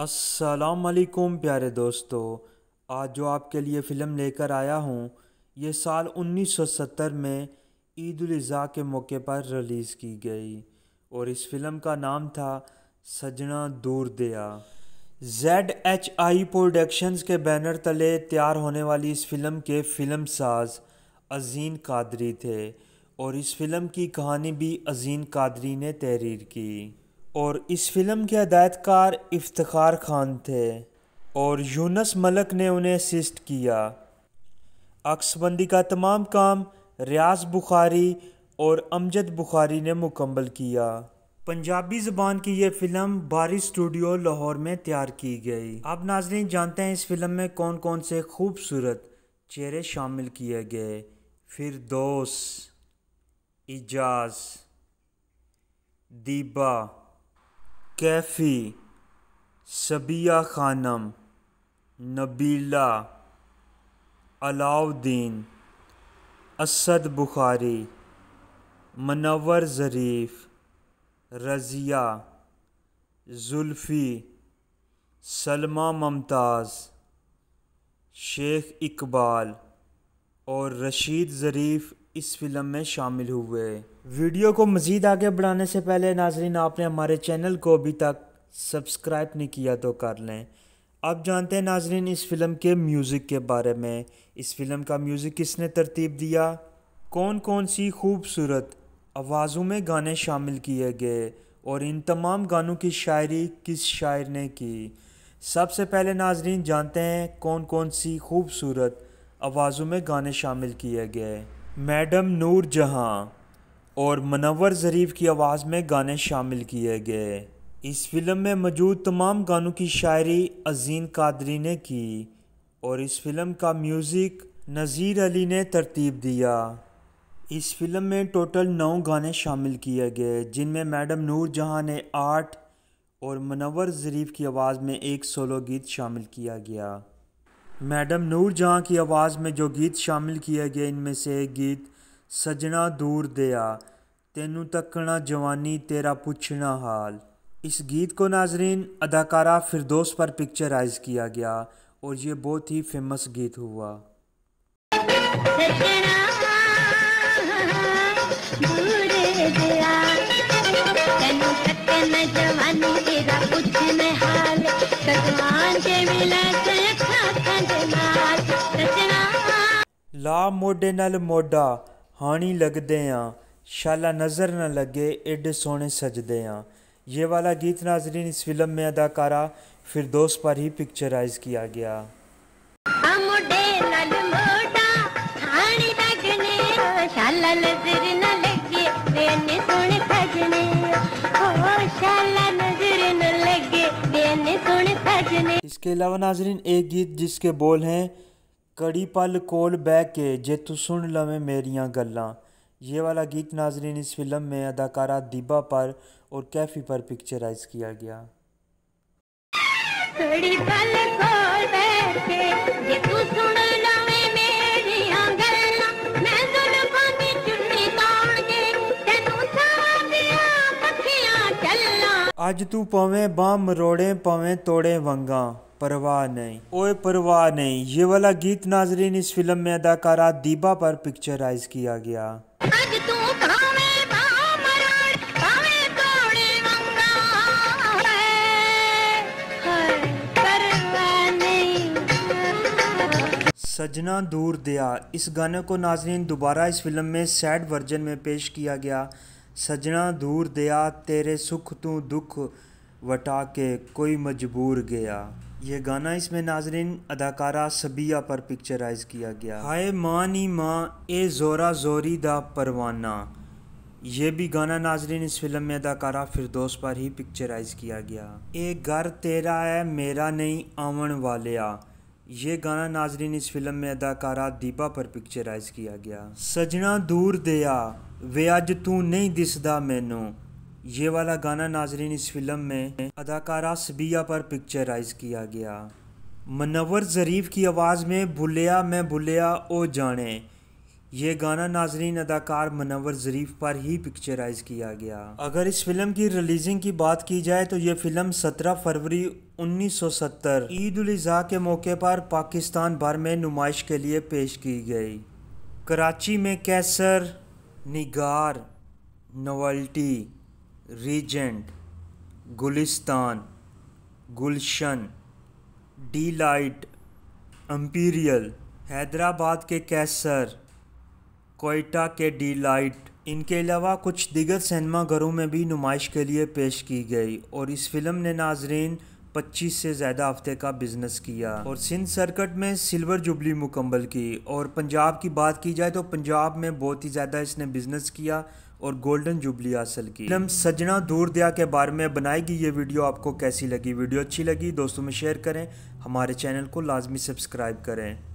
असलकुम प्यारे दोस्तों आज जो आपके लिए फ़िल्म लेकर आया हूँ ये साल 1970 में ईद अज़ी के मौके पर रिलीज़ की गई और इस फिल्म का नाम था Sajna Door Daya Z H I production के बैनर तले तैयार होने वाली इस फिल्म के फिल्म साज अजीन कादरी थे और इस फिल्म की कहानी भी अजीन कादरी ने तहरीर की और इस फिल्म के हदायतकार इफ्तार खान थे और यूनस मलक ने उन्हें असिस्ट किया अक्सबंदी का तमाम काम रियाज बुखारी और अमजद बुखारी ने मुकम्मल किया पंजाबी ज़बान की यह फ़िल्म बारी स्टूडियो लाहौर में तैयार की गई आप नाजरीन जानते हैं इस फिल्म में कौन कौन से खूबसूरत चेहरे शामिल किए गए फिर दोस्त इजाज़ दीबा कैफ़ी शबिया खानम नबीला अलाउद्दीन असद बुखारी मनवर ज़रीफ़ रज़िया जुल्फ़ी सलमा ममताज़ शेख इकबाल और रशीद ज़रीफ़ इस फिल्म में शामिल हुए वीडियो को मज़ीद आगे बढ़ाने से पहले नाजरीन आपने हमारे चैनल को अभी तक सब्सक्राइब नहीं किया तो कर लें अब जानते हैं नाजरीन इस फिल्म के म्यूज़िक के बारे में इस फिल्म का म्यूज़िक किसने तरतीब दिया कौन कौन सी खूबसूरत आवाज़ों में गाने शामिल किए गए और इन तमाम गानों की शायरी किस शायर ने की सबसे पहले नाजरीन जानते हैं कौन कौन सी खूबसूरत आवाज़ों में गाने शामिल किए गए मैडम नूर जहां और मनवर ज़रीफ़ की आवाज़ में गाने शामिल किए गए इस फिल्म में मौजूद तमाम गानों की शायरी अजीन कादरी ने की और इस फिल्म का म्यूज़िक नज़ीर अली ने तरतीब दिया इस फिल्म में टोटल नौ गाने शामिल किए गए जिनमें मैडम नूर जहां ने आठ और मनवर ज़रीफ़ की आवाज़ में एक सोलो गीत शामिल किया गया मैडम नूर जहाँ की आवाज़ में जो गीत शामिल किया गया इनमें से गीत सजना दूर दया तेनू तकना जवानी तेरा पुछना हाल इस गीत को नाजरीन अदाकारा फिरदोस पर पिक्चराइज किया गया और ये बहुत ही फेमस गीत हुआ जवानी ला मोडे ਨਾਲ मोडा हानी लगदे आ शाला नज़र न लगे एडे सोने सजदे हाँ ये वाला गीत नाजरीन इस फिल्म में अदाकारा फिर दोस्त पर ही पिक्चराइज किया गया इसके अलावा नाजरीन एक गीत जिसके बोल हैं कड़ी पल कोल बह के जे तू सुन लवें मेरिया गल् ये वाला गीत नाजरीन इस फिल्म में अदाकारा दिबा पर और कैफी पर पिक्चराइज किया गया अज तू पवें बह मरोड़ें पवें तोड़ें वंगा परवाह नहीं ओए परवाह नहीं ये वाला गीत नाजरीन इस फिल्म में अदाकारा दीबा पर पिक्चराइज किया गया सजना दूर दिया इस गाने को नाजरीन दोबारा इस फिल्म में सैड वर्जन में पेश किया गया सजना दूर दिया तेरे सुख तू दुख वटा के कोई मजबूर गया यह गाना इसमें नाजरीन अदाकारा सबिया पर पिक्चराइज किया गया हाय माँ नी माँ ए जोरा जोरी दा परवाना ये भी गाना नाजरीन इस फिल्म में अदाकारा फिरदोस पर ही पिक्चराइज किया गया ए घर तेरा है मेरा नहीं आवन वाले आ ये गाना नाजरीन इस फिल्म में अदाकारा दीपा पर पिक्चराइज किया गया सजना दूर दया वे अज तू नहीं दिसदा मैनू ये वाला गाना नाजरीन इस फिल्म में अदाकारा सबिया पर पिक्चराइज किया गया मनवर ज़रीफ की आवाज़ में भुलिया मैं भुलिया ओ जाने ये गाना नाजरीन अदाकार मनवर ज़रीफ पर ही पिक्चराइज किया गया अगर इस फिल्म की रिलीजिंग की बात की जाए तो ये फिल्म 17 फरवरी 1970 ईद उल अजहा के मौके पर पाकिस्तान भर में नुमाइश के लिए पेश की गई कराची में Qaiser Nigar Novelty Regent Gulistan Gulshan Delight Imperial Hyderabad के कैसर कोयटा के डी लाइट इनके अलावा कुछ दिगर सिनेमाघरों घरों में भी नुमाइश के लिए पेश की गई और इस फिल्म ने नाजरीन 25 से ज़्यादा हफ्ते का बिजनेस किया और सिंध सर्कट में सिल्वर जुबली मुकम्मल की और पंजाब की बात की जाए तो पंजाब में बहुत ही ज़्यादा इसने बिजनेस किया और गोल्डन जुबली हासिल की फिल्म सजना दूर दिया के बारे में बनाई गई ये वीडियो आपको कैसी लगी वीडियो अच्छी लगी दोस्तों में शेयर करें हमारे चैनल को लाजमी सब्सक्राइब करें